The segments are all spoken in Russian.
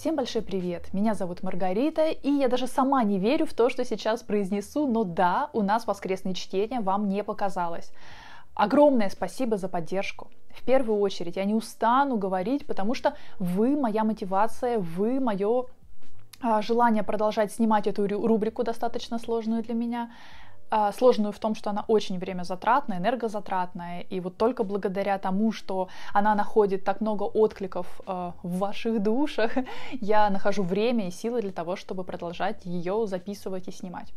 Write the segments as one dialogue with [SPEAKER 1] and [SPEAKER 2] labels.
[SPEAKER 1] Всем большой привет! Меня зовут Маргарита, и я даже сама не верю в то, что сейчас произнесу, но да, у нас воскресное чтение вам не показалось. Огромное спасибо за поддержку. В первую очередь я не устану говорить, потому что вы моя мотивация, вы мое а, желание продолжать снимать эту рубрику достаточно сложную для меня. А, сложную в том, что она очень времязатратная, энергозатратная, и вот только благодаря тому, что она находит так много откликов э, в ваших душах, я нахожу время и силы для того, чтобы продолжать ее записывать и снимать.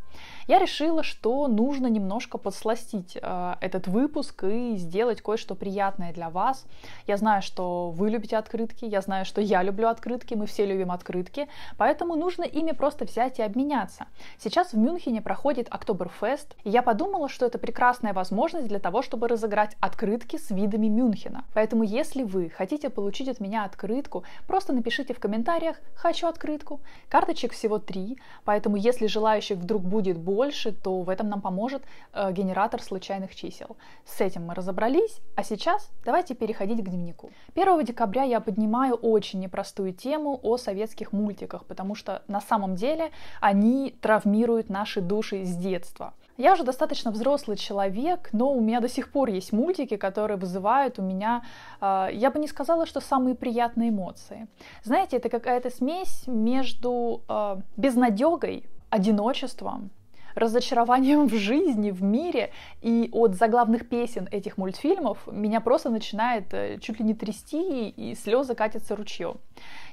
[SPEAKER 1] Я решила, что нужно немножко подсластить э, этот выпуск и сделать кое-что приятное для вас. Я знаю, что вы любите открытки, я знаю, что я люблю открытки, мы все любим открытки, поэтому нужно ими просто взять и обменяться. Сейчас в Мюнхене проходит Октоберфест, Брест, я подумала, что это прекрасная возможность для того, чтобы разыграть открытки с видами Мюнхена. Поэтому, если вы хотите получить от меня открытку, просто напишите в комментариях «хочу открытку». Карточек всего три, поэтому если желающих вдруг будет больше, то в этом нам поможет э, генератор случайных чисел. С этим мы разобрались, а сейчас давайте переходить к дневнику. 1 декабря я поднимаю очень непростую тему о советских мультиках, потому что на самом деле они травмируют наши души с детства. Я уже достаточно взрослый человек, но у меня до сих пор есть мультики, которые вызывают у меня, э, я бы не сказала, что самые приятные эмоции. Знаете, это какая-то смесь между э, безнадегой, одиночеством разочарованием в жизни, в мире. И от заглавных песен этих мультфильмов меня просто начинает э, чуть ли не трясти, и слезы катятся ручьем.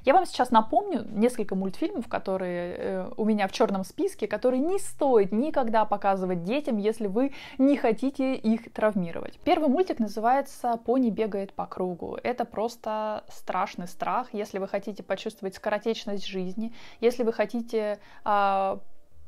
[SPEAKER 1] Я вам сейчас напомню несколько мультфильмов, которые э, у меня в черном списке, которые не стоит никогда показывать детям, если вы не хотите их травмировать. Первый мультик называется «Пони бегает по кругу». Это просто страшный страх, если вы хотите почувствовать скоротечность жизни, если вы хотите э,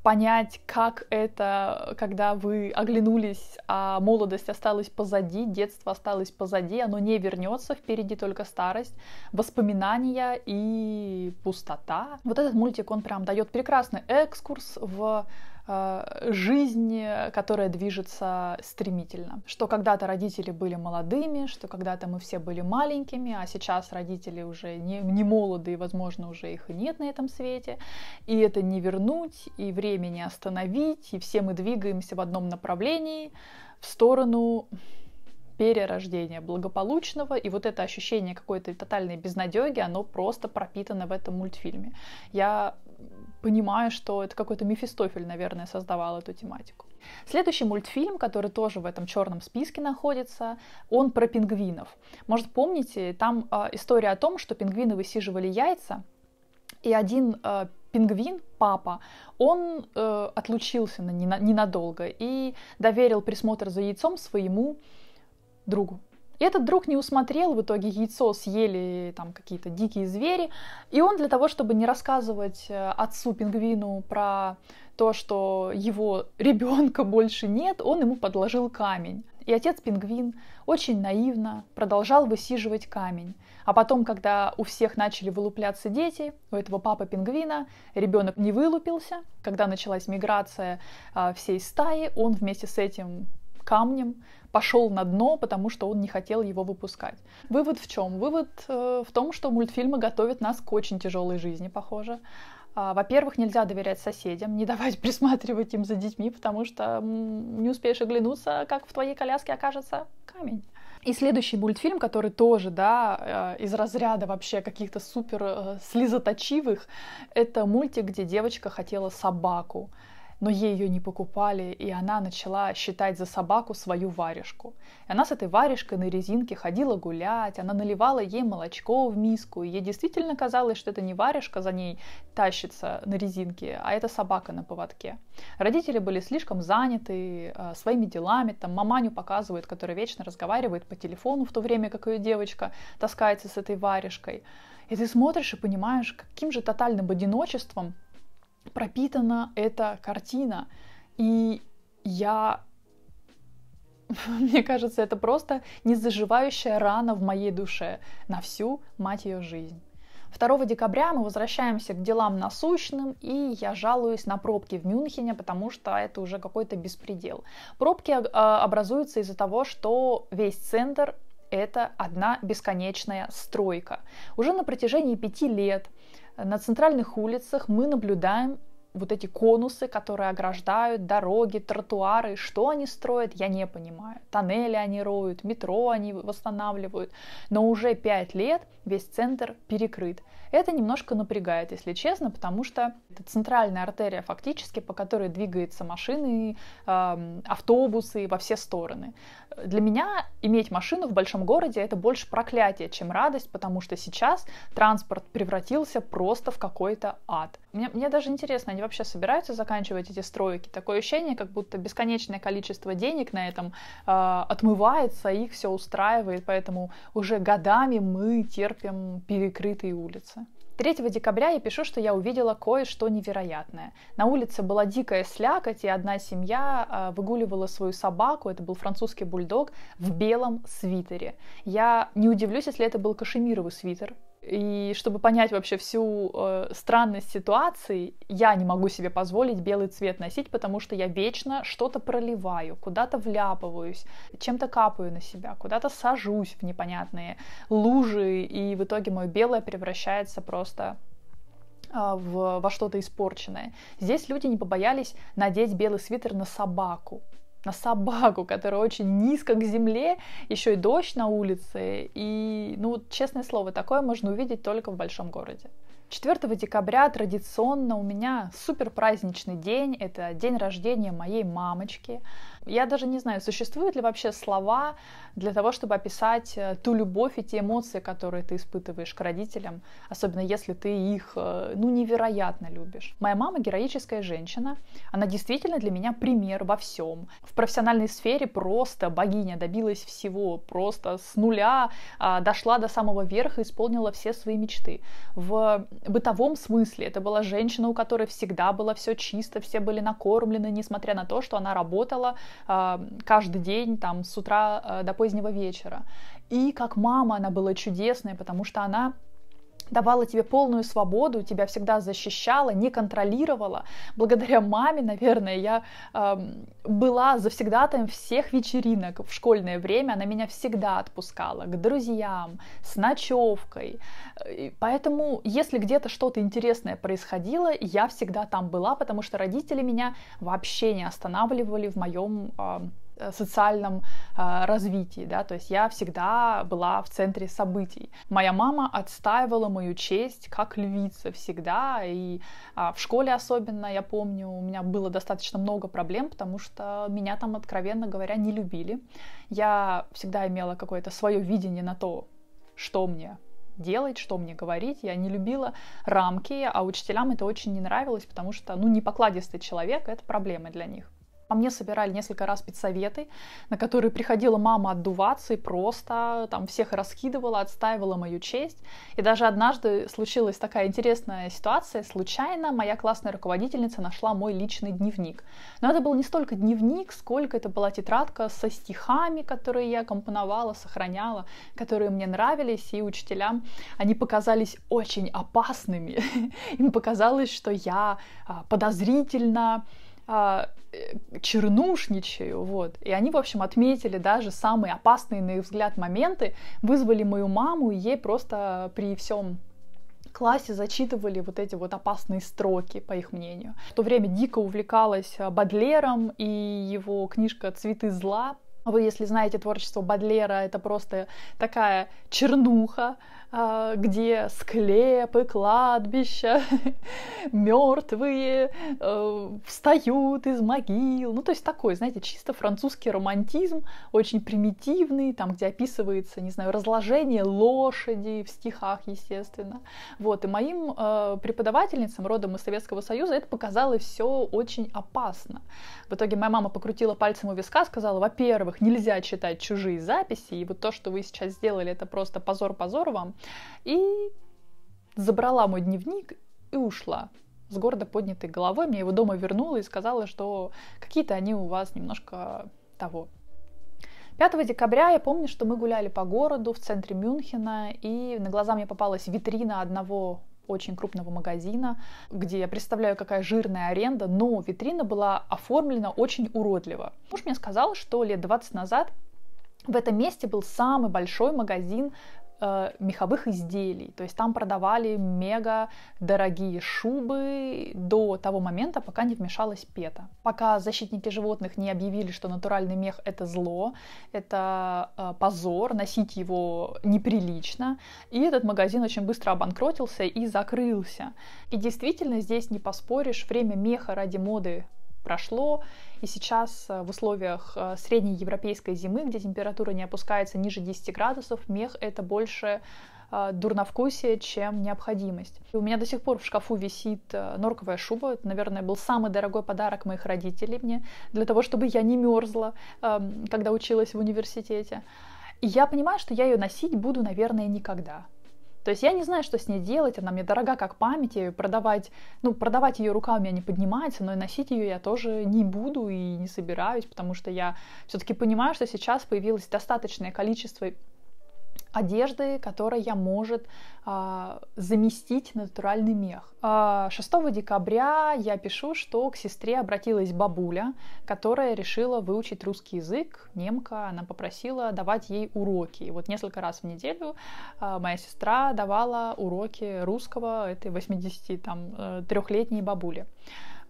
[SPEAKER 1] понять, как это, когда вы оглянулись, а молодость осталась позади, детство осталось позади, оно не вернется, впереди только старость, воспоминания и пустота. Вот этот мультик, он прям дает прекрасный экскурс в Э, жизнь, которая движется стремительно. Что когда-то родители были молодыми, что когда-то мы все были маленькими, а сейчас родители уже не, не молоды, и, возможно, уже их и нет на этом свете. И это не вернуть, и время не остановить, и все мы двигаемся в одном направлении, в сторону перерождения благополучного, и вот это ощущение какой-то тотальной безнадеги, оно просто пропитано в этом мультфильме. Я Понимаю, что это какой-то Мефистофель, наверное, создавал эту тематику. Следующий мультфильм, который тоже в этом черном списке находится, он про пингвинов. Может, помните, там э, история о том, что пингвины высиживали яйца, и один э, пингвин, папа, он э, отлучился на, ненадолго и доверил присмотр за яйцом своему другу. Этот друг не усмотрел, в итоге яйцо съели там какие-то дикие звери, и он для того, чтобы не рассказывать э, отцу пингвину про то, что его ребенка больше нет, он ему подложил камень. И отец-пингвин очень наивно продолжал высиживать камень. А потом, когда у всех начали вылупляться дети, у этого папы-пингвина ребенок не вылупился. Когда началась миграция а, всей стаи, он вместе с этим камнем, пошел на дно, потому что он не хотел его выпускать. Вывод в чем? Вывод э, в том, что мультфильмы готовят нас к очень тяжелой жизни, похоже. А, во-первых, нельзя доверять соседям, не давать присматривать им за детьми, потому что не успеешь оглянуться, как в твоей коляске окажется камень. И следующий мультфильм, который тоже, да, э, из разряда вообще каких-то супер э, слезоточивых, это мультик, где девочка хотела собаку но ей ее не покупали, и она начала считать за собаку свою варежку. И она с этой варежкой на резинке ходила гулять, она наливала ей молочко в миску, и ей действительно казалось, что это не варежка за ней тащится на резинке, а это собака на поводке. Родители были слишком заняты э, своими делами, там маманю показывают, которая вечно разговаривает по телефону, в то время как ее девочка таскается с этой варежкой. И ты смотришь и понимаешь, каким же тотальным одиночеством пропитана эта картина. И я мне кажется, это просто незаживающая рана в моей душе на всю, мать ее, жизнь. 2 декабря мы возвращаемся к делам насущным, и я жалуюсь на пробки в Мюнхене, потому что это уже какой-то беспредел. Пробки э, образуются из-за того, что весь центр это одна бесконечная стройка. Уже на протяжении пяти лет на центральных улицах мы наблюдаем вот эти конусы, которые ограждают дороги, тротуары, что они строят, я не понимаю. Тоннели они роют, метро они восстанавливают, но уже пять лет весь центр перекрыт. Это немножко напрягает, если честно, потому что это центральная артерия фактически, по которой двигаются машины, эм, автобусы во все стороны. Для меня иметь машину в большом городе это больше проклятие, чем радость, потому что сейчас транспорт превратился просто в какой-то ад. Мне, мне даже интересно, они они вообще собираются заканчивать эти стройки. Такое ощущение, как будто бесконечное количество денег на этом э, отмывается, их все устраивает, поэтому уже годами мы терпим перекрытые улицы. 3 декабря я пишу, что я увидела кое-что невероятное. На улице была дикая слякоть, и одна семья а, выгуливала свою собаку, это был французский бульдог, в белом свитере. Я не удивлюсь, если это был кашемировый свитер, и чтобы понять вообще всю э, странность ситуации, я не могу себе позволить белый цвет носить, потому что я вечно что-то проливаю, куда-то вляпываюсь, чем-то капаю на себя, куда-то сажусь в непонятные лужи, и в итоге мое белое превращается просто а, в, во что-то испорченное. Здесь люди не побоялись надеть белый свитер на собаку на собаку, которая очень низко к земле, еще и дождь на улице. И, ну, честное слово, такое можно увидеть только в большом городе. 4 декабря традиционно у меня супер праздничный день. Это день рождения моей мамочки. Я даже не знаю, существуют ли вообще слова для того, чтобы описать э, ту любовь и те эмоции, которые ты испытываешь к родителям, особенно если ты их, э, ну, невероятно любишь. Моя мама героическая женщина, она действительно для меня пример во всем. В профессиональной сфере просто богиня добилась всего, просто с нуля а, дошла до самого верха, исполнила все свои мечты. В бытовом смысле это была женщина, у которой всегда было все чисто, все были накормлены, несмотря на то, что она работала а, каждый день, там, с утра э, до позднего вечера. И как мама она была чудесная, потому что она давала тебе полную свободу, тебя всегда защищала, не контролировала. Благодаря маме, наверное, я э, была завсегдатаем всех вечеринок в школьное время. Она меня всегда отпускала к друзьям, с ночевкой. Поэтому, если где-то что-то интересное происходило, я всегда там была, потому что родители меня вообще не останавливали в моем э, эм, Э, социальном э, развитии, да, то есть я всегда была в центре событий. Моя мама отстаивала мою честь как львица всегда, и а, в школе особенно, я помню, у меня было достаточно много проблем, потому что меня там, откровенно говоря, не любили. Я всегда имела какое-то свое видение на то, что мне делать, что мне говорить. Я не любила рамки, а учителям это очень не нравилось, потому что, ну, не покладистый человек — это проблема для них. По а мне собирали несколько раз педсоветы, на которые приходила мама отдуваться и просто там всех раскидывала, отстаивала мою честь. И даже однажды случилась такая интересная ситуация. Случайно моя классная руководительница нашла мой личный дневник. Но это был не столько дневник, сколько это была тетрадка со стихами, которые я компоновала, сохраняла, которые мне нравились, и учителям они показались очень опасными. Им показалось, что я а, подозрительно а, э, чернушничаю, вот. И они, в общем, отметили даже самые опасные, на их взгляд, моменты, вызвали мою маму, и ей просто при всем классе зачитывали вот эти вот опасные строки, по их мнению. В то время дико увлекалась а, Бадлером, и его книжка «Цветы зла» А вы, если знаете творчество Бадлера, это просто такая чернуха, а, где склепы, кладбища, мертвые э, встают из могил. Ну, то есть такой, знаете, чисто французский романтизм, очень примитивный, там, где описывается, не знаю, разложение лошади в стихах, естественно. Вот, и моим э, преподавательницам, родом из Советского Союза, это показалось все очень опасно. В итоге моя мама покрутила пальцем у виска, сказала, во-первых, во-первых, нельзя читать чужие записи, и вот то, что вы сейчас сделали, это просто позор-позор вам. И забрала мой дневник и ушла с гордо поднятой головой. Мне его дома вернула и сказала, что какие-то они у вас немножко того. 5 декабря я помню, что мы гуляли по городу в центре Мюнхена, и на глаза мне попалась витрина одного очень крупного магазина, где я представляю, какая жирная аренда, но витрина была оформлена очень уродливо. Муж мне сказал, что лет 20 назад в этом месте был самый большой магазин э, меховых изделий. То есть там продавали мега дорогие шубы до того момента, пока не вмешалась ПЕТА. Пока защитники животных не объявили, что натуральный мех это зло, это э, позор, носить его неприлично. И этот магазин очень быстро обанкротился и закрылся. И действительно здесь не поспоришь, время меха ради моды прошло, и сейчас э, в условиях э, средней европейской зимы, где температура не опускается ниже 10 градусов, мех это больше э, дурновкусие, чем необходимость. И у меня до сих пор в шкафу висит норковая шуба. Это, наверное, был самый дорогой подарок моих родителей мне, для того, чтобы я не мерзла, эм, когда училась в университете. И я понимаю, что я ее носить буду, наверное, никогда. То есть я не знаю, что с ней делать, она мне дорога как память, я ее продавать, ну, продавать ее рука у меня не поднимается, но и носить ее я тоже не буду и не собираюсь, потому что я все-таки понимаю, что сейчас появилось достаточное количество одежды, которая может а, заместить натуральный мех. 6 а, декабря я пишу, что к сестре обратилась бабуля, которая решила выучить русский язык, немка, она попросила давать ей уроки. И вот несколько раз в неделю а, моя сестра давала уроки русского этой 83-летней э, бабуле.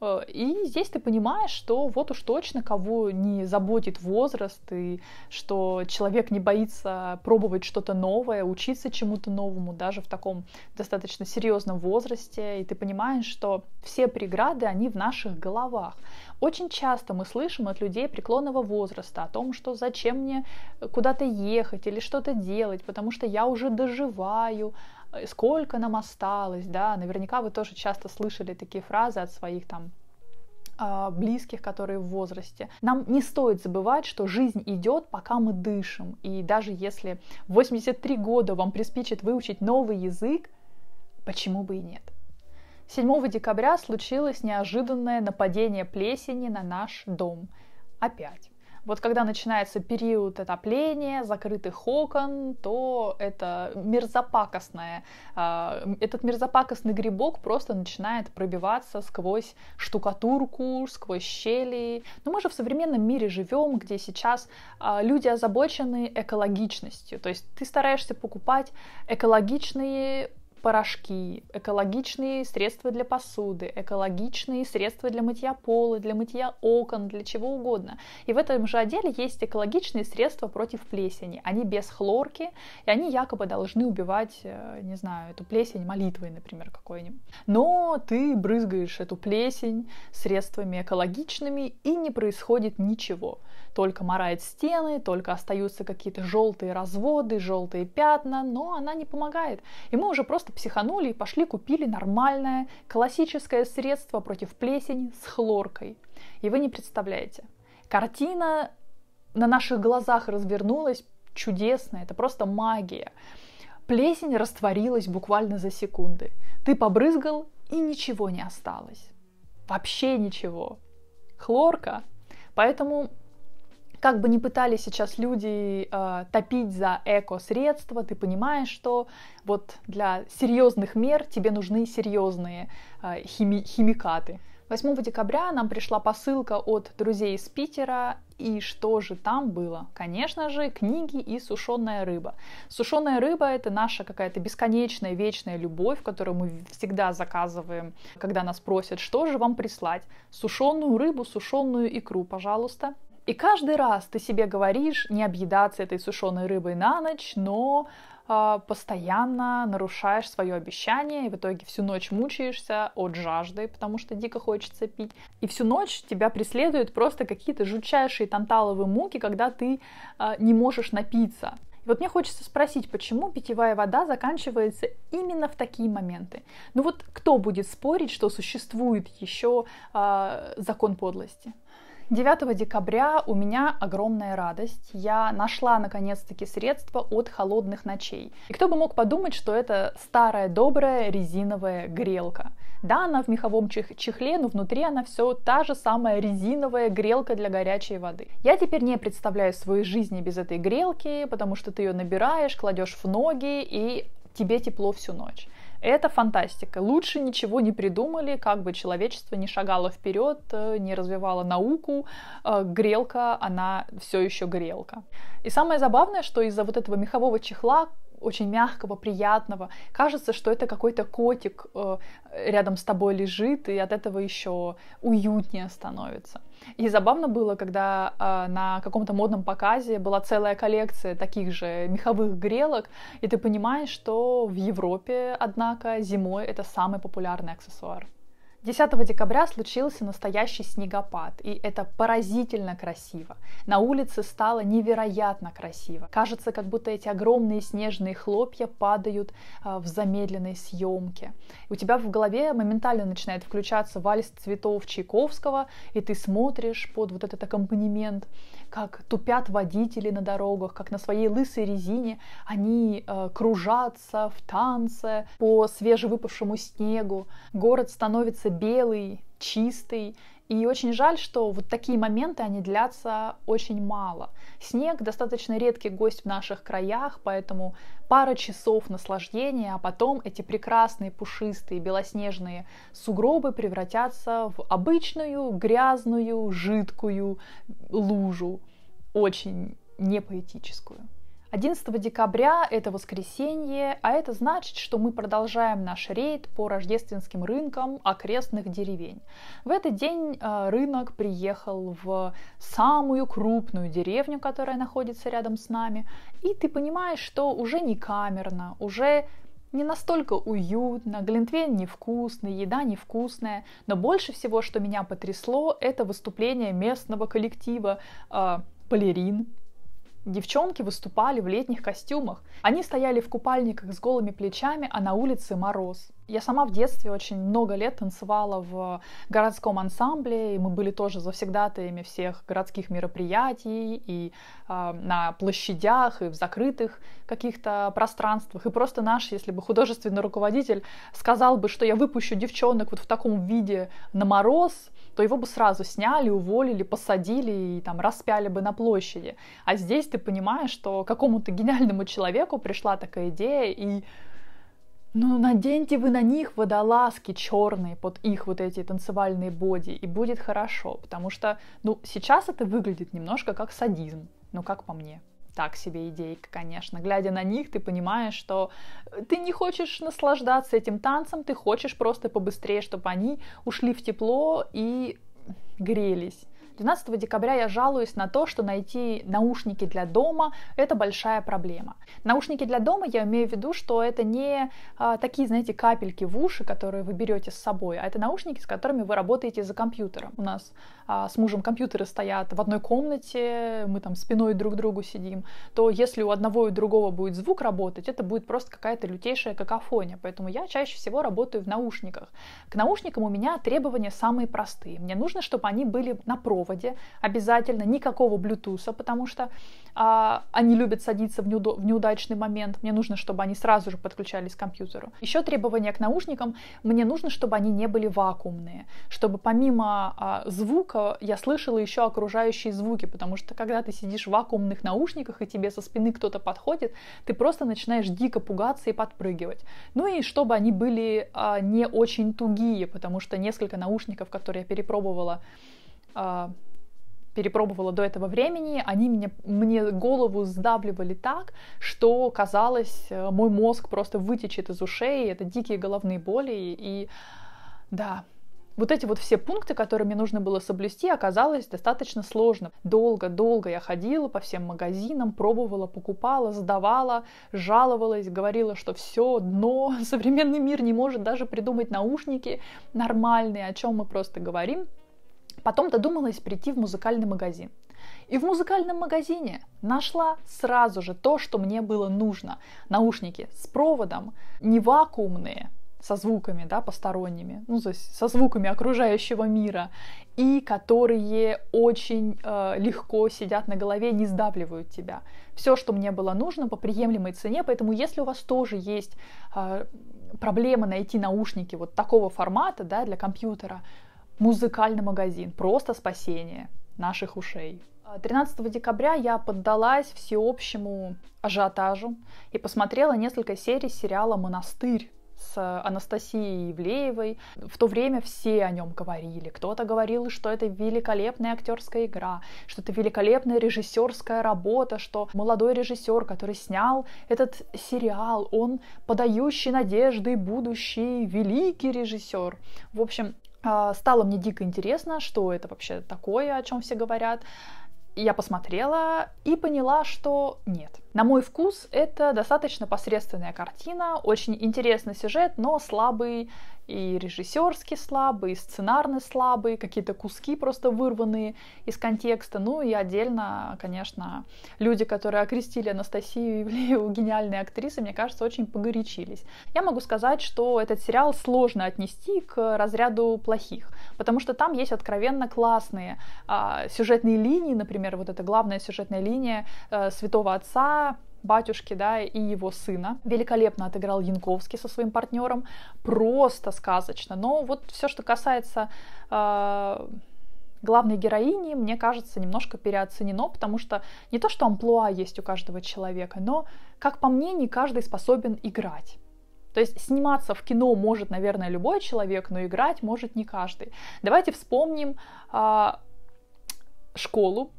[SPEAKER 1] Э, и здесь ты понимаешь, что вот уж точно кого не заботит возраст, и что человек не боится пробовать что-то новое, учиться чему-то новому, даже в таком достаточно серьезном возрасте. И ты понимаешь, что все преграды, они в наших головах. Очень часто мы слышим от людей преклонного возраста о том, что зачем мне куда-то ехать или что-то делать, потому что я уже доживаю, Э, сколько нам осталось, да, наверняка вы тоже часто слышали такие фразы от своих там а, близких, которые в возрасте. Нам не стоит забывать, что жизнь идет, пока мы дышим. И даже если в 83 года вам приспичит выучить новый язык, почему бы и нет? 7 декабря случилось неожиданное нападение плесени на наш дом. Опять. Вот когда начинается период отопления, закрытых окон, то это мерзопакостное, а, этот мерзопакостный грибок просто начинает пробиваться сквозь штукатурку, сквозь щели. Но мы же в современном мире живем, где сейчас а, люди озабочены экологичностью, то есть ты стараешься покупать экологичные порошки, экологичные средства для посуды, экологичные средства для мытья пола, для мытья окон, для чего угодно. И в этом же отделе есть экологичные средства против плесени. Они без хлорки, и они якобы должны убивать, э, не знаю, эту плесень молитвой, например, какой-нибудь. Но ты брызгаешь эту плесень средствами экологичными, и не происходит ничего только морает стены, только остаются какие-то желтые разводы, желтые пятна, но она не помогает. И мы уже просто психанули и пошли купили нормальное классическое средство против плесени с хлоркой. И вы не представляете. Картина на наших глазах развернулась чудесно, это просто магия. Плесень растворилась буквально за секунды. Ты побрызгал, и ничего не осталось. Вообще ничего. Хлорка. Поэтому как бы не пытались сейчас люди э, топить за эко-средства, ты понимаешь, что вот для серьезных мер тебе нужны серьезные э, хими- химикаты. 8 декабря нам пришла посылка от друзей из Питера, и что же там было? Конечно же, книги и сушеная рыба. Сушеная рыба — это наша какая-то бесконечная, вечная любовь, которую мы всегда заказываем, когда нас просят, что же вам прислать? Сушеную рыбу, сушеную икру, пожалуйста. И каждый раз ты себе говоришь не объедаться этой сушеной рыбой на ночь, но э, постоянно нарушаешь свое обещание, и в итоге всю ночь мучаешься от жажды, потому что дико хочется пить. И всю ночь тебя преследуют просто какие-то жутчайшие танталовые муки, когда ты э, не можешь напиться. И вот мне хочется спросить, почему питьевая вода заканчивается именно в такие моменты? Ну вот кто будет спорить, что существует еще э, а, закон подлости? 9 декабря у меня огромная радость. Я нашла наконец-таки средства от холодных ночей. И кто бы мог подумать, что это старая добрая резиновая грелка. Да, она в меховом чехле, но внутри она все та же самая резиновая грелка для горячей воды. Я теперь не представляю своей жизни без этой грелки, потому что ты ее набираешь, кладешь в ноги и тебе тепло всю ночь. Это фантастика. Лучше ничего не придумали, как бы человечество не шагало вперед, э, не развивало науку. Э, грелка, она все еще грелка. И самое забавное, что из-за вот этого мехового чехла очень мягкого, приятного. Кажется, что это какой-то котик э, рядом с тобой лежит, и от этого еще уютнее становится. И забавно было, когда э, на каком-то модном показе была целая коллекция таких же меховых грелок, и ты понимаешь, что в Европе, однако, зимой это самый популярный аксессуар. 10 декабря случился настоящий снегопад, и это поразительно красиво. На улице стало невероятно красиво. Кажется, как будто эти огромные снежные хлопья падают а, в замедленной съемке. У тебя в голове моментально начинает включаться вальс цветов Чайковского, и ты смотришь под вот этот аккомпанемент как тупят водители на дорогах, как на своей лысой резине они э, кружатся в танце по свежевыпавшему снегу. Город становится белый, чистый и очень жаль, что вот такие моменты, они длятся очень мало. Снег достаточно редкий гость в наших краях, поэтому пара часов наслаждения, а потом эти прекрасные пушистые белоснежные сугробы превратятся в обычную грязную жидкую лужу, очень непоэтическую. 11 декабря – это воскресенье, а это значит, что мы продолжаем наш рейд по рождественским рынкам окрестных деревень. В этот день э, рынок приехал в самую крупную деревню, которая находится рядом с нами, и ты понимаешь, что уже не камерно, уже не настолько уютно, глинтвейн невкусный, еда невкусная, но больше всего, что меня потрясло, это выступление местного коллектива э, балерин, Девчонки выступали в летних костюмах. Они стояли в купальниках с голыми плечами, а на улице мороз. Я сама в детстве очень много лет танцевала в городском ансамбле, и мы были тоже завсегдатаями всех городских мероприятий, и э, на площадях, и в закрытых каких-то пространствах. И просто наш, если бы художественный руководитель сказал бы, что я выпущу девчонок вот в таком виде на мороз, то его бы сразу сняли, уволили, посадили и там распяли бы на площади. А здесь ты понимаешь, что какому-то гениальному человеку пришла такая идея, и ну, наденьте вы на них водолазки черные под их вот эти танцевальные боди, и будет хорошо, потому что, ну, сейчас это выглядит немножко как садизм, ну, как по мне. Так себе идейка, конечно. Глядя на них, ты понимаешь, что э, ты не хочешь наслаждаться этим танцем, ты хочешь просто побыстрее, чтобы они ушли в тепло и грелись 12 декабря я жалуюсь на то, что найти наушники для дома – это большая проблема. Наушники для дома, я имею в виду, что это не а, такие, знаете, капельки в уши, которые вы берете с собой, а это наушники, с которыми вы работаете за компьютером. У нас а, с мужем компьютеры стоят в одной комнате, мы там спиной друг к другу сидим, то если у одного и другого будет звук работать, это будет просто какая-то лютейшая какофония. Поэтому я чаще всего работаю в наушниках. К наушникам у меня требования самые простые. Мне нужно, чтобы они были напротив проводе обязательно, никакого блютуса, потому что а, они любят садиться в, неудо- в неудачный момент. Мне нужно, чтобы они сразу же подключались к компьютеру. Еще требования к наушникам. Мне нужно, чтобы они не были вакуумные, чтобы помимо а, звука я слышала еще окружающие звуки, потому что когда ты сидишь в вакуумных наушниках и тебе со спины кто-то подходит, ты просто начинаешь дико пугаться и подпрыгивать. Ну и чтобы они были а, не очень тугие, потому что несколько наушников, которые я перепробовала, а, перепробовала до этого времени, они мне, мне голову сдавливали так, что, казалось, э, мой мозг просто вытечет из ушей, это дикие головные боли, и да, вот эти вот все пункты, которые мне нужно было соблюсти, оказалось достаточно сложно. Долго-долго я ходила по всем магазинам, пробовала, покупала, сдавала, жаловалась, говорила, что все дно, современный мир не может даже придумать наушники нормальные, о чем мы просто говорим. Потом додумалась прийти в музыкальный магазин. И в музыкальном магазине нашла сразу же то, что мне было нужно. Наушники с проводом, не вакуумные, со звуками, да, посторонними, ну, то есть со звуками окружающего мира, и которые очень э, легко сидят на голове, не сдавливают тебя. Все, что мне было нужно по приемлемой цене, поэтому если у вас тоже есть э, проблема найти наушники вот такого формата, да, для компьютера, музыкальный магазин, просто спасение наших ушей. 13 декабря я поддалась всеобщему ажиотажу и посмотрела несколько серий сериала «Монастырь» с Анастасией Ивлеевой. В то время все о нем говорили. Кто-то говорил, что это великолепная актерская игра, что это великолепная режиссерская работа, что молодой режиссер, который снял этот сериал, он подающий надежды будущий великий режиссер. В общем, а, стало мне дико интересно, что это вообще такое, о чем все говорят. Я посмотрела и поняла, что нет, на мой вкус, это достаточно посредственная картина, очень интересный сюжет, но слабый и режиссерский слабый, и сценарный слабый, какие-то куски просто вырванные из контекста. Ну и отдельно, конечно, люди, которые окрестили Анастасию Ивлееву гениальной актрисой, мне кажется, очень погорячились. Я могу сказать, что этот сериал сложно отнести к разряду плохих, потому что там есть откровенно классные а, сюжетные линии, например, вот эта главная сюжетная линия а, Святого Отца, батюшки, да, и его сына. Великолепно отыграл Янковский со своим партнером, просто сказочно. Но вот все, что касается э, главной героини, мне кажется, немножко переоценено, потому что не то, что амплуа есть у каждого человека, но, как по мне, не каждый способен играть. То есть сниматься в кино может, наверное, любой человек, но играть может не каждый. Давайте вспомним э, школу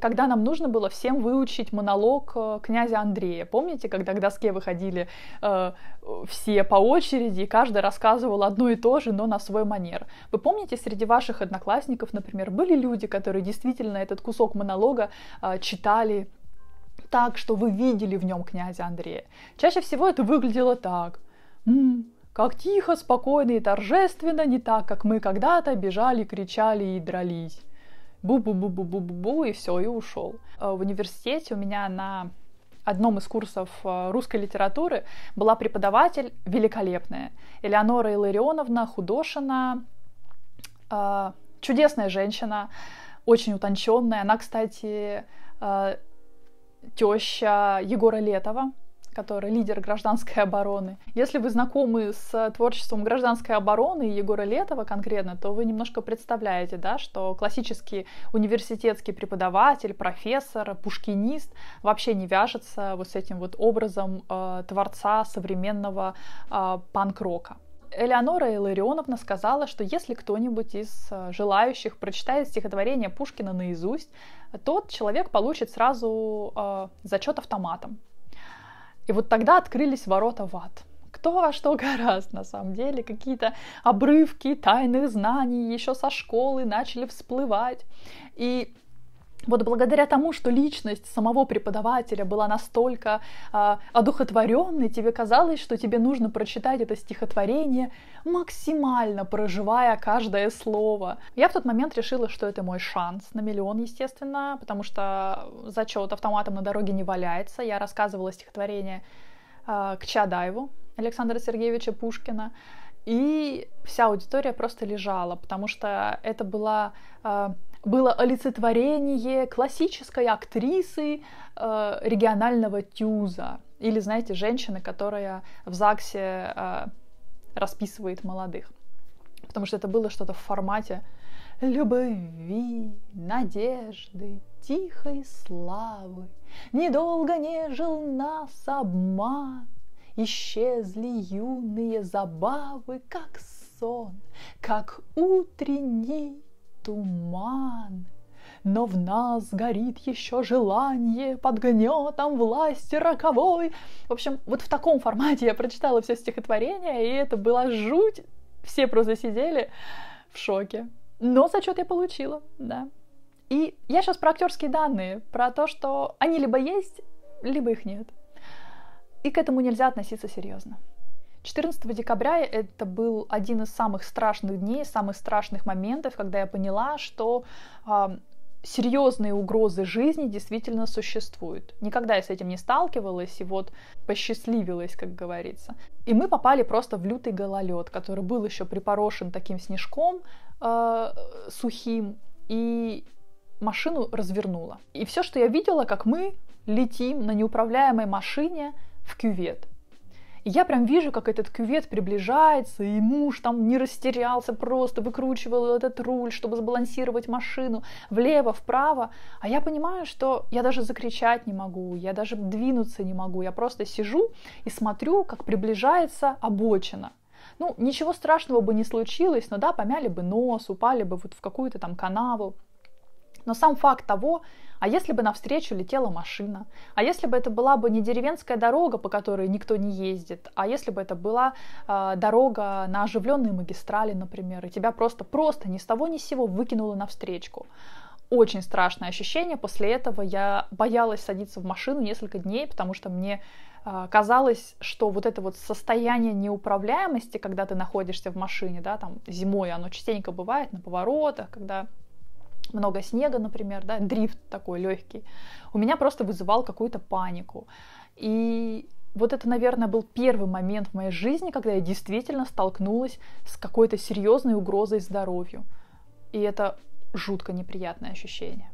[SPEAKER 1] когда нам нужно было всем выучить монолог э, князя Андрея. Помните, когда к доске выходили э, все по очереди, и каждый рассказывал одно и то же, но на свой манер. Вы помните, среди ваших одноклассников, например, были люди, которые действительно этот кусок монолога э, читали так, что вы видели в нем князя Андрея. Чаще всего это выглядело так. М-м, как тихо, спокойно и торжественно, не так, как мы когда-то бежали, кричали и дрались бу-бу-бу-бу-бу-бу, и все, и ушел. Э, в университете у меня на одном из курсов э, русской литературы была преподаватель великолепная. Элеонора Илларионовна Худошина, э, чудесная женщина, очень утонченная. Она, кстати, теща Егора Летова, который лидер гражданской обороны. Если вы знакомы с творчеством гражданской обороны Егора Летова конкретно, то вы немножко представляете, да, что классический университетский преподаватель, профессор, пушкинист вообще не вяжется вот с этим вот образом э, творца современного э, панк-рока. Элеонора Илларионовна сказала, что если кто-нибудь из э, желающих прочитает стихотворение Пушкина наизусть, тот человек получит сразу э, зачет автоматом. И вот тогда открылись ворота в ад. Кто во что гораздо, на самом деле. Какие-то обрывки тайных знаний еще со школы начали всплывать. И вот благодаря тому, что личность самого преподавателя была настолько э, а, одухотворенной, тебе казалось, что тебе нужно прочитать это стихотворение, максимально проживая каждое слово. Я в тот момент решила, что это мой шанс на миллион, естественно, потому что зачет автоматом на дороге не валяется. Я рассказывала стихотворение э, к Чадаеву Александра Сергеевича Пушкина. И вся аудитория просто лежала, потому что это была а, было олицетворение классической актрисы э, регионального тюза. Или, знаете, женщины, которая в ЗАГСе э, расписывает молодых. Потому что это было что-то в формате любви, надежды, тихой славы. Недолго не жил нас обман, Исчезли юные забавы, как сон, как утренний туман. Но в нас горит еще желание под гнетом власти роковой. В общем, вот в таком формате я прочитала все стихотворение, и это была жуть. Все просто сидели в шоке. Но зачет я получила, да. И я сейчас про актерские данные, про то, что они либо есть, либо их нет. И к этому нельзя относиться серьезно. 14 декабря это был один из самых страшных дней, самых страшных моментов, когда я поняла, что э, серьезные угрозы жизни действительно существуют. Никогда я с этим не сталкивалась, и вот посчастливилась, как говорится. И мы попали просто в лютый гололед, который был еще припорошен таким снежком э, сухим, и машину развернула. И все, что я видела, как мы летим на неуправляемой машине в кювет я прям вижу, как этот кювет приближается, и муж там не растерялся, просто выкручивал этот руль, чтобы сбалансировать машину влево, вправо. А я понимаю, что я даже закричать не могу, я даже двинуться не могу. Я просто сижу и смотрю, как приближается обочина. Ну, ничего страшного бы не случилось, но да, помяли бы нос, упали бы вот в какую-то там канаву. Но сам факт того, а если бы навстречу летела машина? А если бы это была бы не деревенская дорога, по которой никто не ездит, а если бы это была э, дорога на оживленной магистрали, например, и тебя просто-просто ни с того ни с сего выкинуло навстречу? Очень страшное ощущение. После этого я боялась садиться в машину несколько дней, потому что мне э, казалось, что вот это вот состояние неуправляемости, когда ты находишься в машине, да, там зимой оно частенько бывает на поворотах, когда много снега, например, да, дрифт такой легкий, у меня просто вызывал какую-то панику. И вот это, наверное, был первый момент в моей жизни, когда я действительно столкнулась с какой-то серьезной угрозой здоровью. И это жутко неприятное ощущение.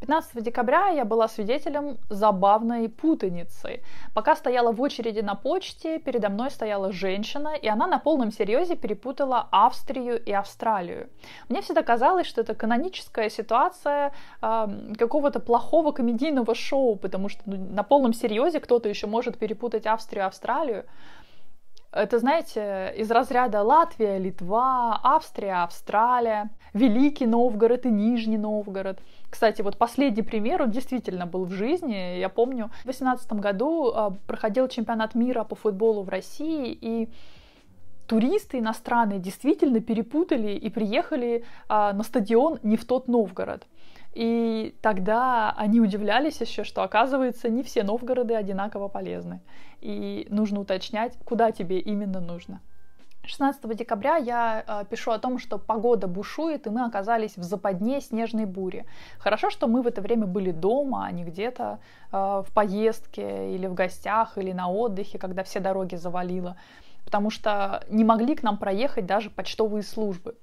[SPEAKER 1] 15 декабря я была свидетелем забавной путаницы. Пока стояла в очереди на почте, передо мной стояла женщина, и она на полном серьезе перепутала Австрию и Австралию. Мне всегда казалось, что это каноническая ситуация э, какого-то плохого комедийного шоу, потому что ну, на полном серьезе кто-то еще может перепутать Австрию и Австралию. Это, знаете, из разряда Латвия, Литва, Австрия, Австралия, Великий Новгород и Нижний Новгород. Кстати, вот последний пример, он действительно был в жизни. Я помню, в 2018 году а, проходил чемпионат мира по футболу в России, и туристы иностранные действительно перепутали и приехали а, на стадион не в тот Новгород. И тогда они удивлялись еще, что оказывается не все Новгороды одинаково полезны. И нужно уточнять, куда тебе именно нужно. 16 декабря я э, пишу о том, что погода бушует, и мы оказались в западне снежной бури. Хорошо, что мы в это время были дома, а не где-то э, в поездке или в гостях, или на отдыхе, когда все дороги завалило, потому что не могли к нам проехать даже почтовые службы.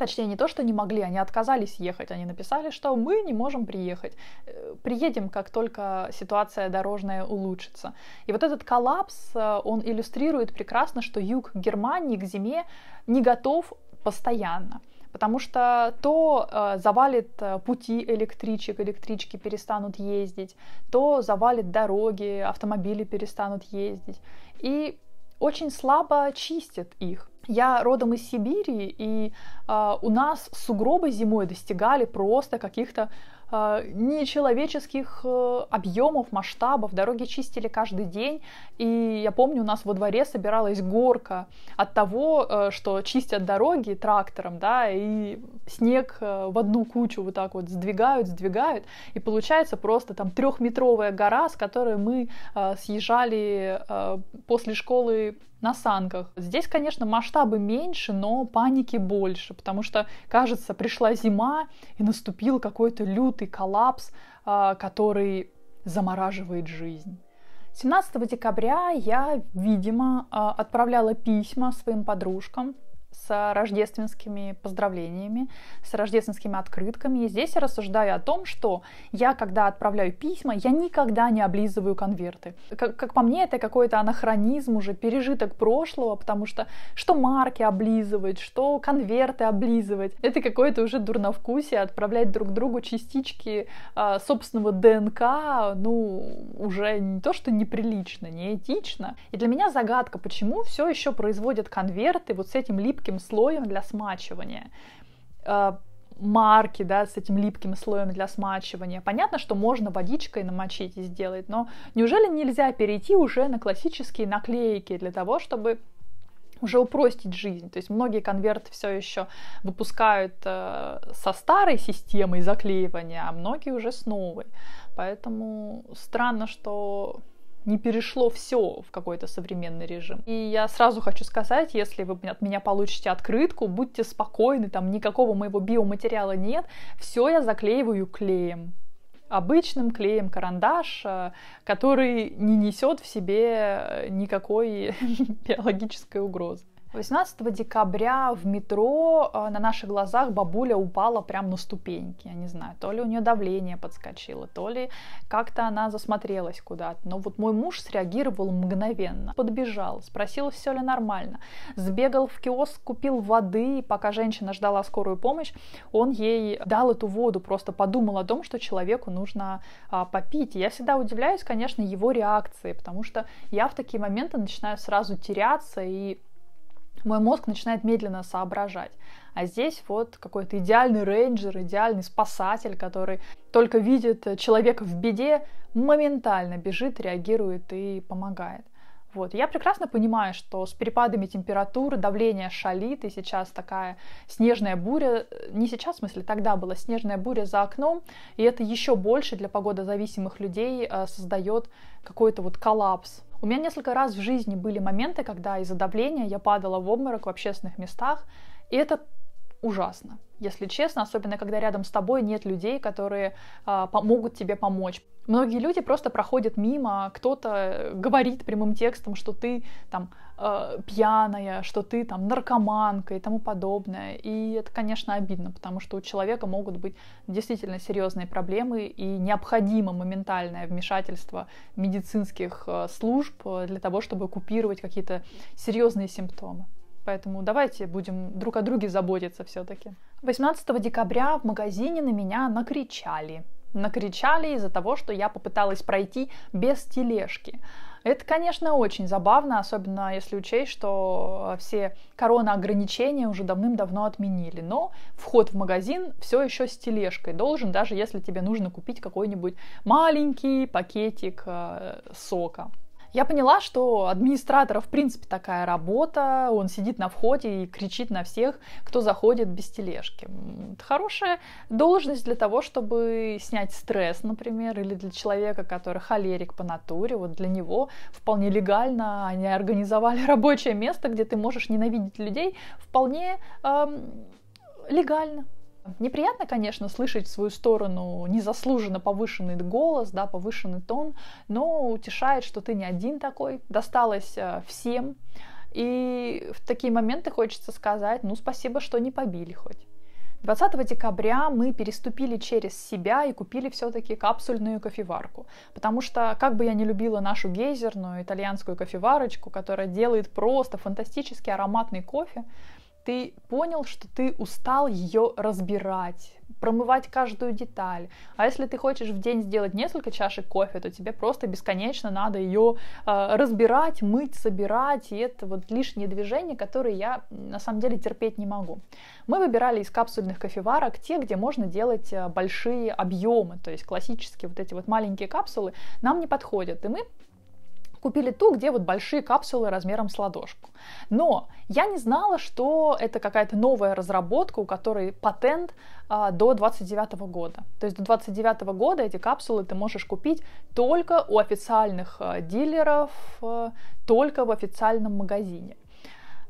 [SPEAKER 1] Точнее, не то, что не могли, они отказались ехать. Они написали, что мы не можем приехать. Э, приедем, как только ситуация дорожная улучшится. И вот этот коллапс, э, он иллюстрирует прекрасно, что юг Германии к зиме не готов постоянно потому что то э, завалит э, пути электричек, электрички перестанут ездить, то завалит дороги, автомобили перестанут ездить, и очень слабо чистят их. Я родом из Сибири, и э, у нас сугробы зимой достигали просто каких-то э, нечеловеческих э, объемов, масштабов. Дороги чистили каждый день, и я помню, у нас во дворе собиралась горка от того, э, что чистят дороги трактором, да, и снег э, в одну кучу вот так вот сдвигают, сдвигают, и получается просто там трехметровая гора, с которой мы э, съезжали э, после школы на санках. Здесь, конечно, масштабы меньше, но паники больше, потому что, кажется, пришла зима и наступил какой-то лютый коллапс, а, который замораживает жизнь. 17 декабря я, видимо, а, отправляла письма своим подружкам, с рождественскими поздравлениями, с рождественскими открытками. И здесь я рассуждаю о том, что я, когда отправляю письма, я никогда не облизываю конверты. Как, как по мне, это какой-то анахронизм уже, пережиток прошлого, потому что что марки облизывать, что конверты облизывать, это какое-то уже дурновкусие отправлять друг другу частички э, собственного ДНК, ну, уже не то, что неприлично, неэтично. И для меня загадка, почему все еще производят конверты вот с этим липким липким слоем для смачивания э, марки, да, с этим липким слоем для смачивания. Понятно, что можно водичкой намочить и сделать, но неужели нельзя перейти уже на классические наклейки для того, чтобы уже упростить жизнь. То есть многие конверты все еще выпускают э, со старой системой заклеивания, а многие уже с новой. Поэтому странно, что не перешло все в какой-то современный режим. И я сразу хочу сказать, если вы от меня получите открытку, будьте спокойны, там никакого моего биоматериала нет, все я заклеиваю клеем обычным клеем карандаш, э, который не несет в себе никакой биологической угрозы. 18 декабря в метро э, на наших глазах бабуля упала прямо на ступеньки. Я не знаю, то ли у нее давление подскочило, то ли как-то она засмотрелась куда-то. Но вот мой муж среагировал мгновенно. Подбежал, спросил, все ли нормально. Сбегал в киоск, купил воды, и пока женщина ждала скорую помощь, он ей дал эту воду, просто подумал о том, что человеку нужно а, попить. И я всегда удивляюсь, конечно, его реакции, потому что я в такие моменты начинаю сразу теряться и мой мозг начинает медленно соображать. А здесь вот какой-то идеальный рейнджер, идеальный спасатель, который только видит человека в беде, моментально бежит, реагирует и помогает. Вот. Я прекрасно понимаю, что с перепадами температуры давление шалит, и сейчас такая снежная буря, не сейчас, в смысле, тогда была снежная буря за окном, и это еще больше для погодозависимых людей э, создает какой-то вот коллапс у меня несколько раз в жизни были моменты, когда из-за давления я падала в обморок в общественных местах, и это ужасно, если честно, особенно когда рядом с тобой нет людей, которые э, помогут тебе помочь. Многие люди просто проходят мимо, кто-то говорит прямым текстом, что ты там э, пьяная, что ты там наркоманка и тому подобное. И это, конечно, обидно, потому что у человека могут быть действительно серьезные проблемы и необходимо моментальное вмешательство медицинских а, служб для того, чтобы купировать какие-то серьезные симптомы поэтому давайте будем друг о друге заботиться все-таки. 18 декабря в магазине на меня накричали. Накричали из-за того, что я попыталась пройти без тележки. Это, конечно, очень забавно, особенно если учесть, что все корона-ограничения уже давным-давно отменили. Но вход в магазин все еще с тележкой должен, даже если тебе нужно купить какой-нибудь маленький пакетик э, сока. Я поняла, что администратора в принципе такая работа, он сидит на входе и кричит на всех, кто заходит без тележки. Это хорошая должность для того, чтобы снять стресс, например, или для человека, который холерик по натуре, вот для него вполне легально они организовали рабочее место, где ты можешь ненавидеть людей, вполне эм, легально. Неприятно, конечно, слышать в свою сторону незаслуженно повышенный голос, да, повышенный тон, но утешает, что ты не один такой, досталось э, всем. И в такие моменты хочется сказать, ну спасибо, что не побили хоть. 20 декабря мы переступили через себя и купили все-таки капсульную кофеварку. Потому что, как бы я не любила нашу гейзерную итальянскую кофеварочку, которая делает просто фантастический ароматный кофе, ты понял, что ты устал ее разбирать, промывать каждую деталь. А если ты хочешь в день сделать несколько чашек кофе, то тебе просто бесконечно надо ее э, а, разбирать, мыть, собирать, и это вот лишние движения, которые я на самом деле терпеть не могу. Мы выбирали из капсульных кофеварок те, где можно делать э, большие объемы, то есть классические вот эти вот маленькие капсулы нам не подходят, и мы купили ту, где вот большие капсулы размером с ладошку. Но я не знала, что это какая-то новая разработка, у которой патент а, до 29 года. То есть до 29 года эти капсулы ты можешь купить только у официальных а, дилеров, а, только в официальном магазине.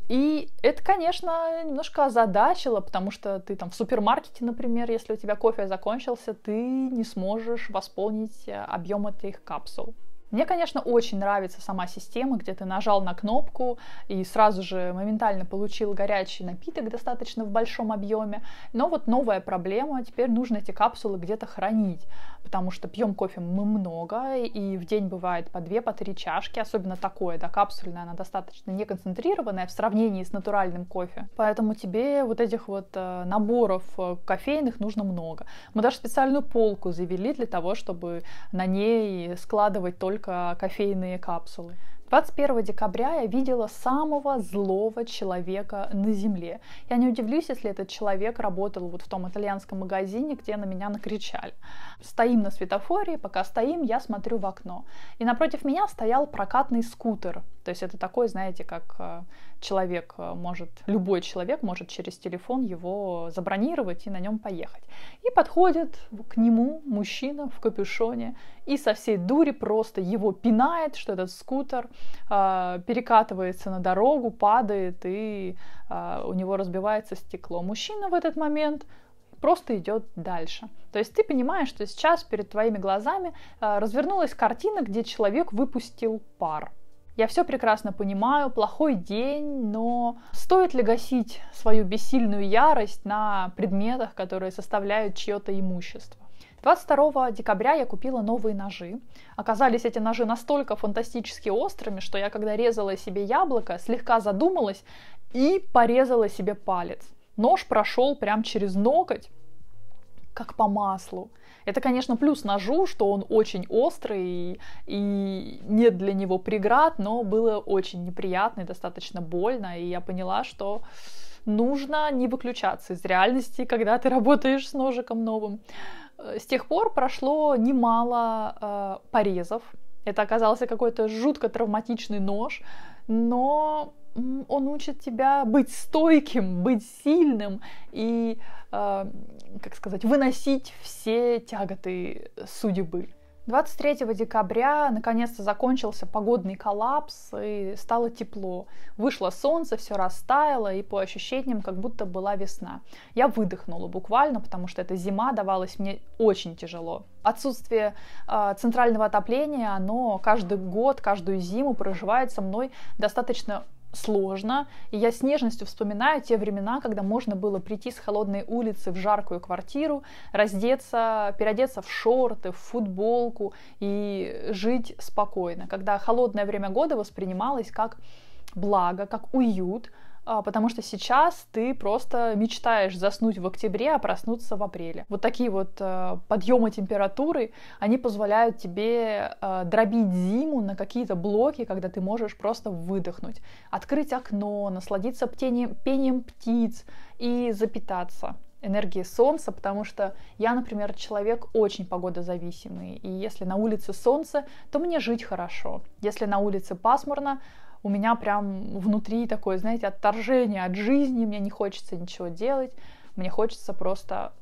[SPEAKER 1] И это, конечно, немножко озадачило, потому что ты там в супермаркете, например, если у тебя кофе закончился, ты не сможешь восполнить а, объем этих капсул. Мне, конечно, очень нравится сама система, где ты нажал на кнопку и сразу же моментально получил горячий напиток достаточно в большом объеме. Но вот новая проблема, теперь нужно эти капсулы где-то хранить потому что пьем кофе мы много, и в день бывает по две, по три чашки, особенно такое, да, капсульное, она достаточно неконцентрированная в сравнении с натуральным кофе. Поэтому тебе вот этих вот э, наборов э, кофейных нужно много. Мы даже специальную полку завели для того, чтобы на ней складывать только кофейные капсулы. 21 декабря я видела самого злого человека на земле. Я не удивлюсь, если этот человек работал вот в том итальянском магазине, где на меня накричали. Стоим на светофоре, пока стоим, я смотрю в окно. И напротив меня стоял прокатный скутер то есть это такой, знаете, как э, человек э, может, любой человек может через телефон его забронировать и на нем поехать. И подходит к нему мужчина в капюшоне и со всей дури просто его пинает, что этот скутер э, перекатывается на дорогу, падает и э, у него разбивается стекло. Мужчина в этот момент просто идет дальше. То есть ты понимаешь, что сейчас перед твоими глазами э, развернулась картина, где человек выпустил пар я все прекрасно понимаю, плохой день, но стоит ли гасить свою бессильную ярость на предметах, которые составляют чье-то имущество? 22 декабря я купила новые ножи. Оказались эти ножи настолько фантастически острыми, что я, когда резала себе яблоко, слегка задумалась и порезала себе палец. Нож прошел прям через ноготь, как по маслу. Это, конечно, плюс ножу, что он очень острый и, нет для него преград, но было очень неприятно и достаточно больно, и я поняла, что нужно не выключаться из реальности, когда ты работаешь с ножиком новым. Э, с тех пор прошло немало э, порезов. Это оказался какой-то жутко травматичный нож, но он учит тебя быть стойким, быть сильным и э, как сказать, выносить все тяготы э, судьбы. 23 декабря наконец-то закончился погодный коллапс и стало тепло. Вышло солнце, все растаяло и по ощущениям как будто была весна. Я выдохнула буквально, потому что эта зима давалась мне очень тяжело. Отсутствие э, центрального отопления, оно каждый год, каждую зиму проживает со мной достаточно сложно. И я с нежностью вспоминаю те времена, когда можно было прийти с холодной улицы в жаркую квартиру, раздеться, переодеться в шорты, в футболку и жить спокойно. Когда холодное время года воспринималось как благо, как уют, а, потому что сейчас ты просто мечтаешь заснуть в октябре, а проснуться в апреле. Вот такие вот э, подъемы температуры, они позволяют тебе э, дробить зиму на какие-то блоки, когда ты можешь просто выдохнуть, открыть окно, насладиться птением, пением птиц и запитаться энергии солнца, потому что я, например, человек очень погодозависимый, и если на улице солнце, то мне жить хорошо. Если на улице пасмурно, у меня прям внутри такое, знаете, отторжение от жизни, мне не хочется ничего делать, мне хочется просто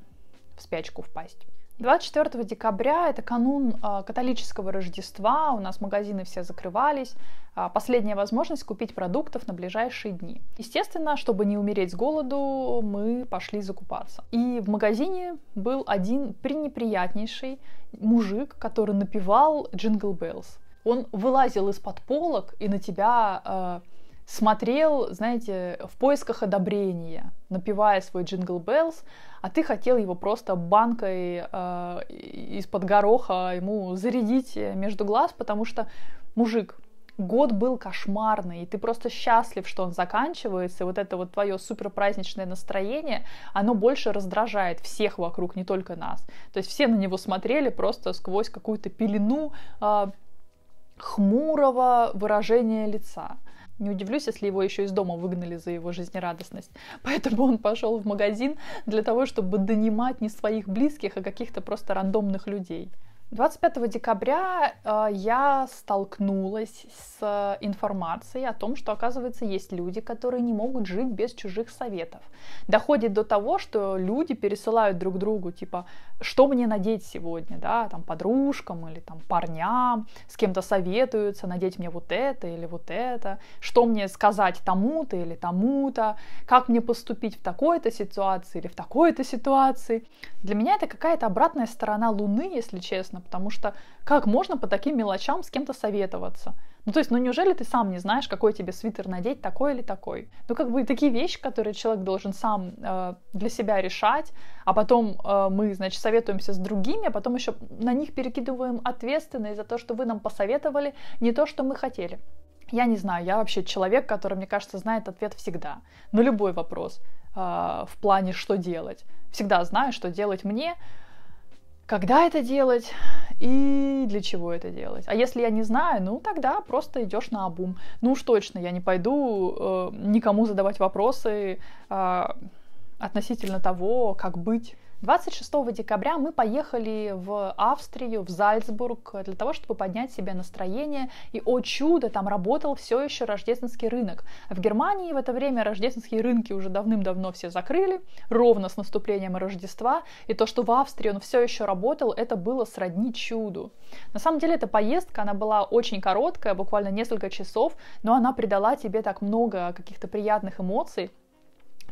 [SPEAKER 1] в спячку впасть. 24 декабря это канун а, католического Рождества, у нас магазины все закрывались, а, последняя возможность купить продуктов на ближайшие дни. Естественно, чтобы не умереть с голоду, мы пошли закупаться. И в магазине был один пренеприятнейший мужик, который напевал Джингл Беллс он вылазил из-под полок и на тебя э, смотрел, знаете, в поисках одобрения, напивая свой джингл Беллс, а ты хотел его просто банкой э, из-под гороха ему зарядить между глаз, потому что мужик, год был кошмарный, и ты просто счастлив, что он заканчивается, и вот это вот твое супер праздничное настроение, оно больше раздражает всех вокруг, не только нас. То есть все на него смотрели просто сквозь какую-то пелену э, хмурого выражения лица. Не удивлюсь, если его еще из дома выгнали за его жизнерадостность. Поэтому он пошел в магазин для того, чтобы донимать не своих близких, а каких-то просто рандомных людей. 25 декабря э, я столкнулась с информацией о том, что, оказывается, есть люди, которые не могут жить без чужих советов. Доходит до того, что люди пересылают друг другу, типа, что мне надеть сегодня, да, там, подружкам или там парням, с кем-то советуются, надеть мне вот это или вот это, что мне сказать тому-то или тому-то, как мне поступить в такой-то ситуации или в такой-то ситуации. Для меня это какая-то обратная сторона Луны, если честно, интересно, потому что как можно по таким мелочам с кем-то советоваться? Ну, то есть, ну неужели ты сам не знаешь, какой тебе свитер надеть, такой или такой? Ну, как бы такие вещи, которые человек должен сам э, для себя решать, а потом э, мы, значит, советуемся с другими, а потом еще на них перекидываем ответственность за то, что вы нам посоветовали, не то, что мы хотели. Я не знаю, я вообще человек, который, мне кажется, знает ответ всегда на любой вопрос э, в плане, что делать. Всегда знаю, что делать мне, когда это делать и для чего это делать. А если я не знаю, ну тогда просто идешь на обум. Ну уж точно, я не пойду э, никому задавать вопросы э, относительно того, как быть. 26 декабря мы поехали в Австрию, в Зальцбург, э, для того, чтобы поднять себе настроение. И, о чудо, там работал все еще рождественский рынок. В Германии в это время рождественские рынки уже давным-давно все закрыли, ровно с наступлением Рождества. И то, что в Австрии он все еще работал, это было сродни чуду. На самом деле, эта поездка, она была очень короткая, буквально несколько часов, но она придала тебе так много каких-то приятных эмоций,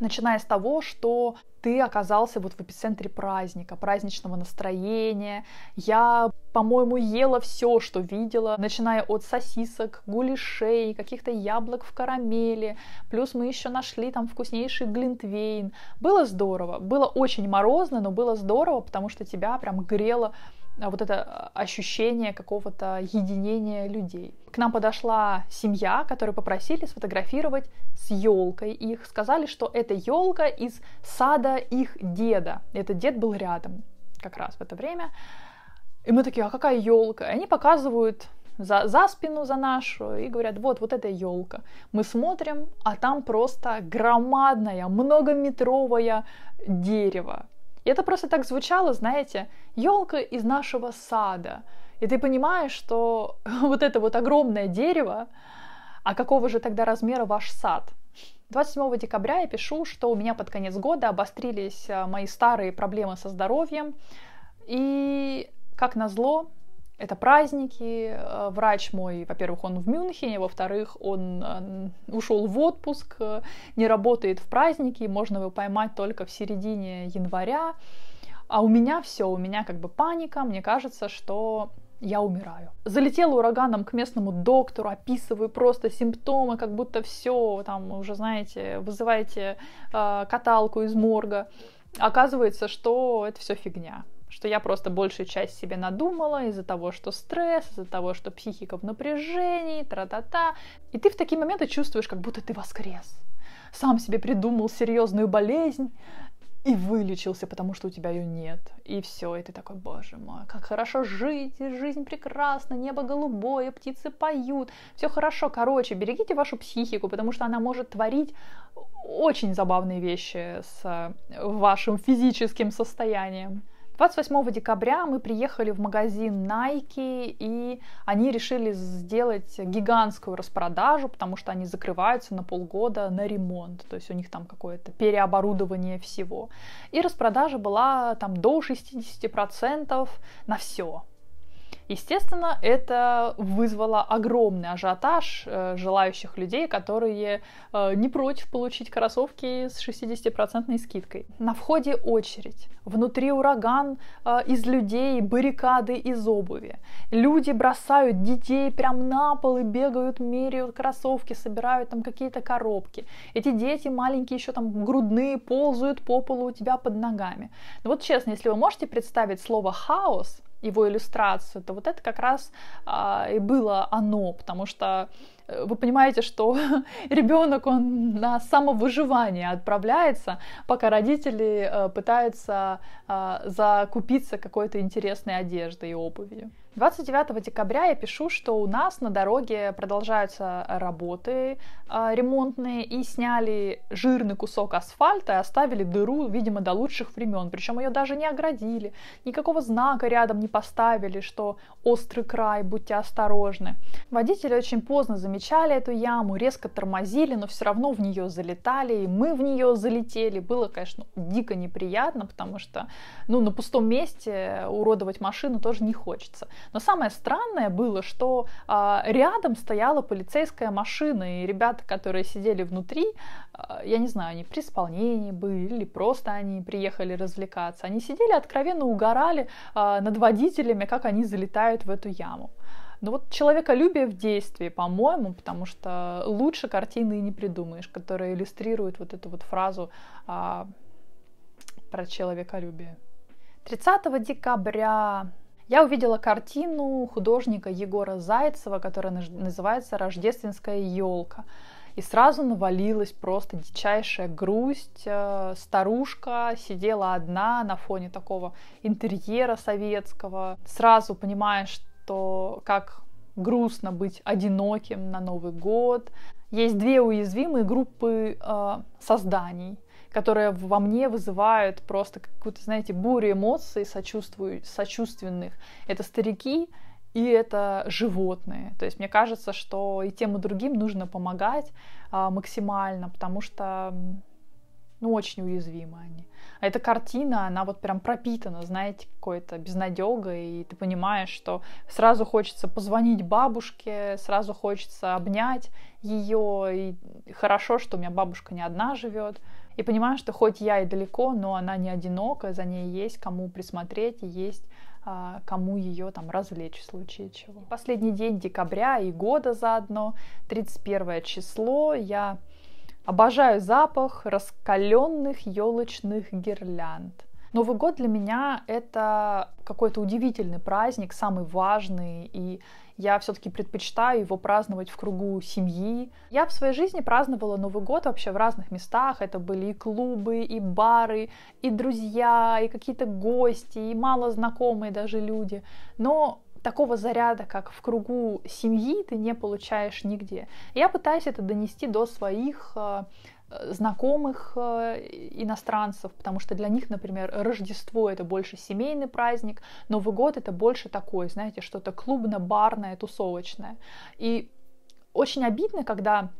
[SPEAKER 1] начиная с того, что ты оказался вот в эпицентре праздника, праздничного настроения. Я, по-моему, ела все, что видела, начиная от сосисок, гулишей, каких-то яблок в карамели. Плюс мы еще нашли там вкуснейший глинтвейн. Было здорово, было очень морозно, но было здорово, потому что тебя прям грело а вот это а, ощущение какого-то единения людей. К нам подошла семья, которую попросили сфотографировать с елкой. Их сказали, что это елка из сада их деда. Этот дед был рядом как раз в это время. И мы такие, а какая елка? они показывают за, за спину, за нашу, и говорят, вот, вот эта елка. Мы смотрим, а там просто громадная, многометровое дерево и это просто так звучало, знаете, елка из нашего сада. И ты понимаешь, что вот это вот огромное дерево, а какого же тогда размера ваш сад? 27 декабря я пишу, что у меня под конец года обострились э, мои старые проблемы со здоровьем. И, как назло, это праздники. Э, врач мой, во-первых, он в Мюнхене, во-вторых, он э, ушел в отпуск, э, не работает в праздники, можно его поймать только в середине января. А у меня все, у меня как бы паника, мне кажется, что я умираю. Залетела ураганом к местному доктору, описываю просто симптомы, как будто все, там уже, знаете, вызываете э, каталку из морга. Оказывается, что это все фигня что я просто большую часть себе надумала из-за того, что стресс, из-за того, что психика в напряжении, тра-та-та. И ты в такие моменты чувствуешь, как будто ты воскрес. Сам себе придумал серьезную болезнь, и вылечился, потому что у тебя ее нет. И все, и ты такой, боже мой, как хорошо жить, жизнь прекрасна, небо голубое, птицы поют, все хорошо. Короче, берегите вашу психику, потому что она может творить очень забавные вещи с вашим физическим состоянием. 28 декабря мы приехали в магазин Nike, и они решили сделать гигантскую распродажу, потому что они закрываются на полгода на ремонт, то есть у них там какое-то переоборудование всего. И распродажа была там до 60% на все, Естественно, это вызвало огромный ажиотаж э, желающих людей, которые э, не против получить кроссовки с 60% скидкой. На входе очередь. Внутри ураган э, из людей, баррикады из обуви. Люди бросают детей прямо на пол и бегают, меряют кроссовки, собирают там какие-то коробки. Эти дети маленькие еще там грудные ползают по полу у тебя под ногами. Но ну вот честно, если вы можете представить слово «хаос», его иллюстрацию, то вот это как раз а, и было оно, потому что э, вы понимаете, что ребенок, он на самовыживание отправляется, пока родители э, пытаются а, закупиться какой-то интересной одеждой и обувью. 29 декабря я пишу, что у нас на дороге продолжаются работы э, ремонтные и сняли жирный кусок асфальта и оставили дыру, видимо, до лучших времен. Причем ее даже не оградили, никакого знака рядом не поставили, что острый край, будьте осторожны. Водители очень поздно замечали эту яму, резко тормозили, но все равно в нее залетали, и мы в нее залетели. Было, конечно, дико неприятно, потому что ну, на пустом месте уродовать машину тоже не хочется. Но самое странное было, что э, рядом стояла полицейская машина, и ребята, которые сидели внутри, э, я не знаю, они при исполнении были или просто они приехали развлекаться, они сидели откровенно угорали э, над водителями, как они залетают в эту яму. Но вот человеколюбие в действии, по-моему, потому что лучше картины и не придумаешь, которая иллюстрирует вот эту вот фразу а, про человеколюбие. 30 декабря я увидела картину художника Егора Зайцева, которая называется «Рождественская елка». И сразу навалилась просто дичайшая грусть. Э, старушка сидела одна на фоне такого интерьера советского. Сразу понимаешь, что как грустно быть одиноким на Новый год. Есть две уязвимые группы э, созданий которые во мне вызывают просто какую-то, знаете, бурю эмоций сочувствую, сочувственных. Это старики и это животные. То есть мне кажется, что и тем, и другим нужно помогать а, максимально, потому что ну, очень уязвимы они. А эта картина, она вот прям пропитана, знаете, какой-то безнадегой, и ты понимаешь, что сразу хочется позвонить бабушке, сразу хочется обнять ее, и хорошо, что у меня бабушка не одна живет, и понимаю, что хоть я и далеко, но она не одинока, за ней есть кому присмотреть и есть а, кому ее там развлечь в случае чего. Последний день декабря и года заодно, 31 число, я обожаю запах раскаленных елочных гирлянд. Новый год для меня это какой-то удивительный праздник, самый важный и я все-таки предпочитаю его праздновать в кругу семьи. Я в своей жизни праздновала Новый год вообще в разных местах. Это были и клубы, и бары, и друзья, и какие-то гости, и мало знакомые даже люди. Но такого заряда, как в кругу семьи, ты не получаешь нигде. Я пытаюсь это донести до своих э, Э, знакомых э, иностранцев, потому что для них, например, Рождество это больше семейный праздник, Новый год это больше такое, знаете, что-то клубно-барное, тусовочное. И очень обидно, когда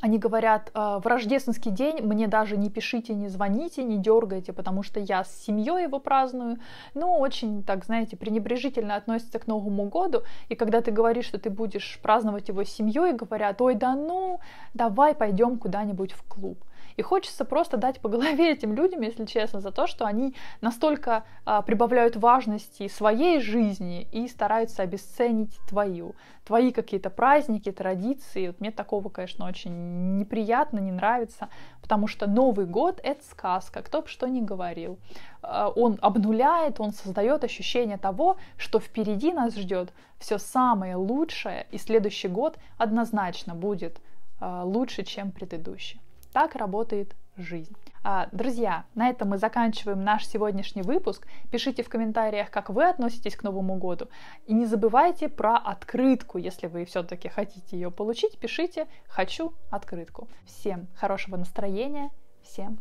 [SPEAKER 1] они говорят, «А, в рождественский день мне даже не пишите, не звоните, не дергайте, потому что я с семьей его праздную. Ну, очень, так знаете, пренебрежительно относятся к Новому году. И когда ты говоришь, что ты будешь праздновать его с семьей, говорят, ой, да ну, давай пойдем куда-нибудь в клуб. И хочется просто дать по голове этим людям, если честно, за то, что они настолько а, прибавляют важности своей жизни и стараются обесценить твою, твои какие-то праздники, традиции. Вот мне такого, конечно, очень неприятно, не нравится, потому что Новый год — это сказка, кто бы что ни говорил. А, он обнуляет, он создает ощущение того, что впереди нас ждет все самое лучшее, и следующий год однозначно будет а, лучше, чем предыдущий. Так работает жизнь. А, друзья, на этом мы заканчиваем наш сегодняшний выпуск. Пишите в комментариях, как вы относитесь к Новому году. И не забывайте про открытку. Если вы все-таки хотите ее получить, пишите «Хочу открытку». Всем хорошего настроения, всем